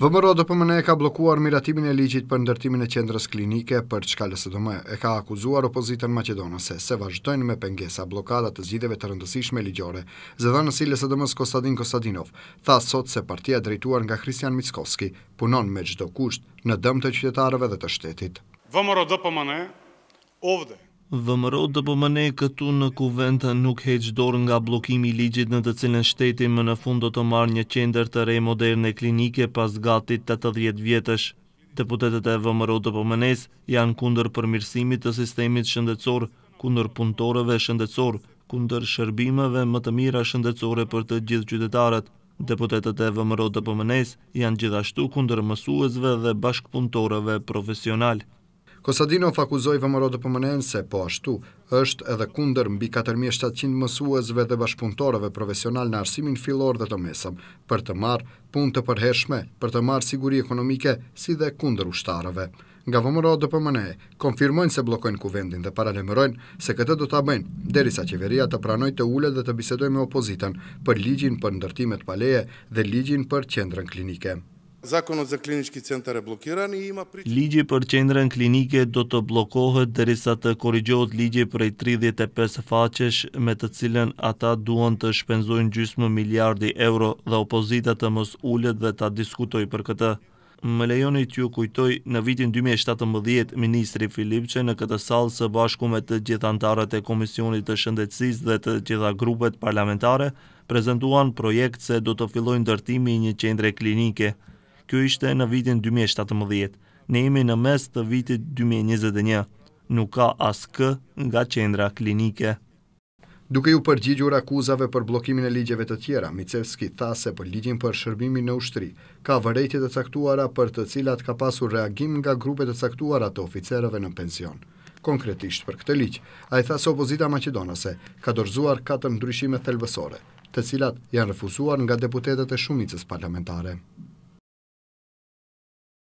Vëmëro dhe e ka blokuar miratimin e ligjit për ndërtimin e qendrës klinike për qka lësë e ka akuzuar opozitën Macedonës se se vazhdojnë me pengesa blokadat të zgjideve të rëndësishme ligjore. Zëdhënës i lësë dëmës Kostadin Kostadinov, tha sot se partia drejtuar nga Kristian Mitzkoski punon me gjdo kusht në dëmë të qytetarëve dhe të shtetit. Vëmëro dhe ovde ovdhe Vëmërot dhe pëmëne këtu në kuventë nuk heqë dorë nga blokimi ligjit në të cilën shteti më në fund do të marrë një qender të re moderne klinike pas gati 80 vjetësh. Deputetet e vëmërot dhe pëmënes janë kunder përmirësimit të sistemit shëndecor, kunder punëtoreve shëndecor, kunder shërbimeve më të mira shëndecore për të gjithë qytetarët. Deputetet e vëmërot dhe pëmënes janë gjithashtu kunder mësuesve dhe bashkëpunëtoreve profesionalë. Kosadinov akuzoi Vëmëro të PMN se po ashtu është edhe kundër mbi 4700 mësuesve dhe bashkëpuntoreve profesional në arsimin fillor dhe të mesëm për të marë punë të përhershme, për të marë siguri ekonomike si dhe kundër ushtarëve. Nga Vëmëro të PMN konfirmojnë se bllokojnë kuvendin dhe paralajmërojnë se këtë do ta bëjnë derisa qeveria të pranoj të ulet dhe të bisedojë me opozitën për ligjin për ndërtimet pa leje dhe ligjin për qendrën klinike. Zakonot za klinički centar e blokiran i ima pritë... Ligje për qendrën klinike do të blokohet dërisa të korrigjohet ligje për e 35 faqesh me të cilën ata duon të shpenzojnë gjysmë miliardi euro dhe opozita të mos ullet dhe të diskutoj për këtë. Më lejoni t'ju kujtoj në vitin 2017, Ministri Filipqe në këtë salë së bashku me të gjithantarët e Komisionit të Shëndetsis dhe të gjitha grupet parlamentare, prezentuan projekt se do të fillojnë dërtimi një qendre klinike. Kjo ishte në vitin 2017, ne jemi në mes të vitit 2021, nuk ka as kë nga qendra klinike. Duke ju përgjigjur akuzave për blokimin e ligjeve të tjera, Micevski tha se për ligjin për shërbimin në ushtri, ka vërejtje të caktuara për të cilat ka pasur reagim nga grupet të caktuara të oficerëve në pension. Konkretisht për këtë ligj, a i tha se opozita Macedonase ka dorzuar 4 ndryshime thelbësore, të cilat janë refusuar nga deputetet e shumicës parlamentare.